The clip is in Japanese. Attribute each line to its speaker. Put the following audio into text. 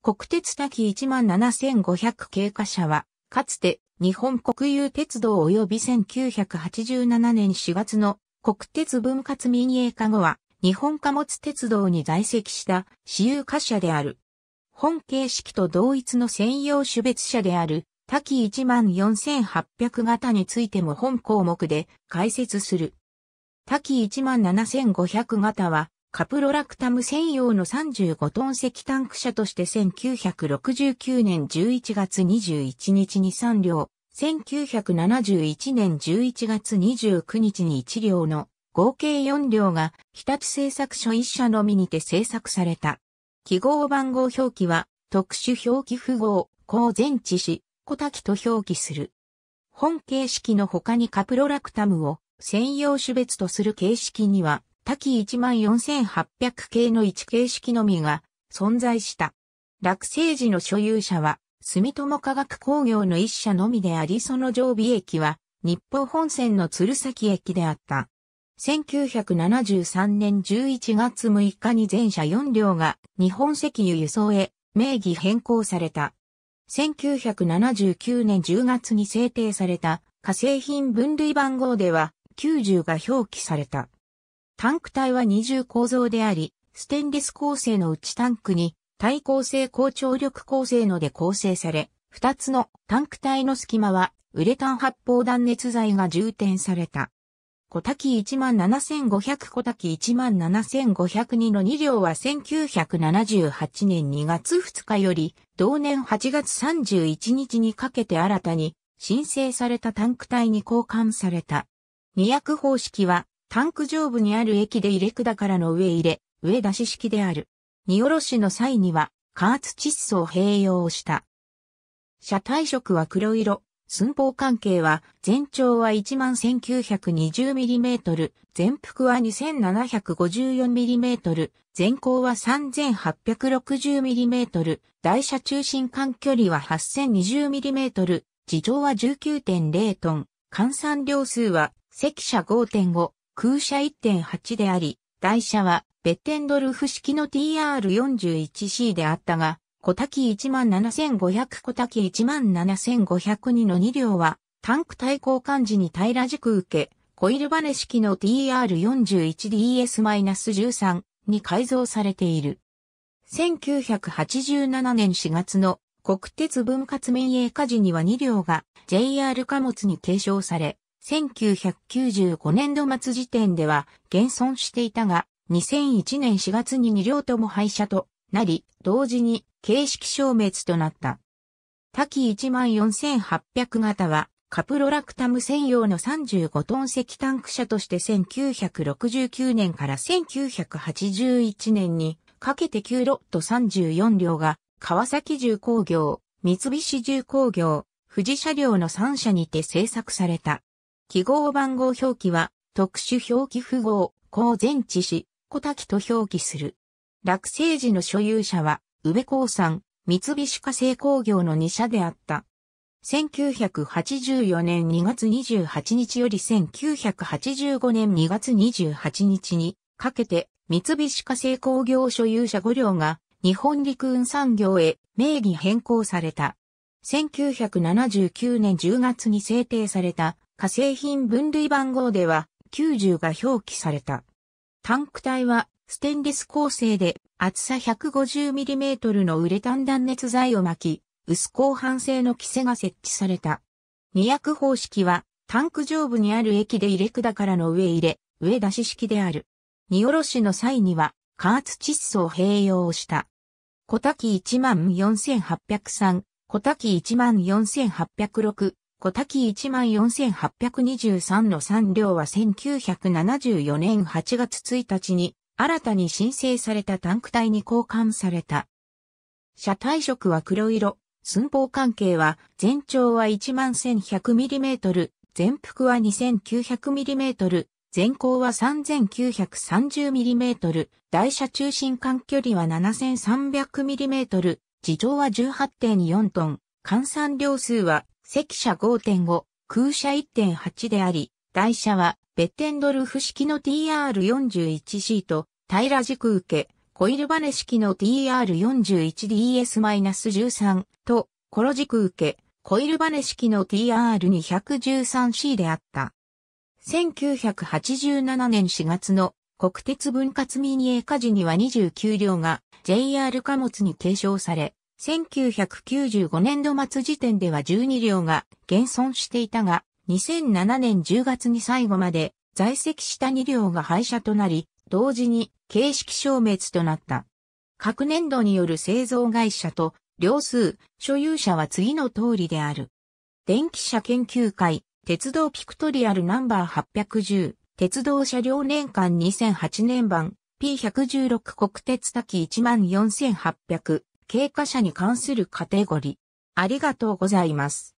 Speaker 1: 国鉄滝17500経過車は、かつて日本国有鉄道及び1987年4月の国鉄分割民営化後は、日本貨物鉄道に在籍した私有貨車である。本形式と同一の専用種別車である、滝14800型についても本項目で解説する。滝17500型は、カプロラクタム専用の35トン石タンク車として1969年11月21日に3両、1971年11月29日に1両の合計4両が日立製作所1社のみにて製作された。記号番号表記は特殊表記符号、高前置詞、小滝と表記する。本形式の他にカプロラクタムを専用種別とする形式には多岐14800系の1形式のみが存在した。落成時の所有者は、住友化学工業の一社のみでありその常備駅は、日報本線の鶴崎駅であった。1973年11月6日に全車4両が日本石油輸送へ名義変更された。1979年10月に制定された化成品分類番号では90が表記された。タンク体は二重構造であり、ステンレス構成の内タンクに、耐抗性高張力構成ので構成され、二つのタンク体の隙間は、ウレタン発泡断熱材が充填された。小滝17500小滝17502の2両は1978年2月2日より、同年8月31日にかけて新たに申請されたタンク体に交換された。200方式はタンク上部にある駅で入れ管からの上入れ、上出し式である。荷下ろしの際には、加圧窒素を併用した。車体色は黒色、寸法関係は全長は 11,920mm、全幅は 2,754mm、全高は 3,860mm、台車中心間距離は 8,020mm、自重は19.0トン、換算量数は積車5.5、空車1.8であり、台車はベッテンドルフ式の TR41C であったが、小滝17500小滝17502の2両は、タンク対抗管時に平ら軸受け、コイルバネ式の TR41DS-13 に改造されている。1987年4月の国鉄分割民営化時には2両が JR 貨物に継承され、1995年度末時点では現存していたが、2001年4月に2両とも廃車となり、同時に形式消滅となった。多機14800型は、カプロラクタム専用の35トン石タンク車として1969年から1981年にかけて9ロット34両が川崎重工業、三菱重工業、富士車両の3社にて製作された。記号番号表記は、特殊表記符号、公前置し、小滝と表記する。落成時の所有者は、宇部興産、三菱化成工業の2社であった。1984年2月28日より1985年2月28日にかけて三菱化成工業所有者5両が日本陸運産業へ名義変更された。1979年10月に制定された化成品分類番号では90が表記された。タンク体はステンレス構成で厚さ 150mm のウレタン断熱材を巻き、薄鋼板製の規制が設置された。二役方式はタンク上部にある液で入れ管からの上入れ、上出し式である。荷下ろしの際には、加圧窒素を併用した。小滝14803、小滝14806、小滝14823の三両は1974年8月1日に新たに申請されたタンク帯に交換された。車体色は黒色、寸法関係は全長は 11,100mm、全幅は 2,900mm、全高は 3,930mm、台車中心間距離は 7,300mm、自重は18.4トン、換算量数は赤車5.5、空車1.8であり、台車はベッテンドルフ式の TR41C と平ら軸受け、コイルバネ式の TR41DS-13 と、コロ軸受け、コイルバネ式の TR213C であった。1987年4月の国鉄分割民営化時には29両が JR 貨物に継承され、1995年度末時点では12両が減損していたが、2007年10月に最後まで在籍した2両が廃車となり、同時に形式消滅となった。各年度による製造会社と両数、所有者は次の通りである。電気車研究会、鉄道ピクトリアルナンバー810、鉄道車両年間2008年版、P116 国鉄滝14800、経過者に関するカテゴリ。ありがとうございます。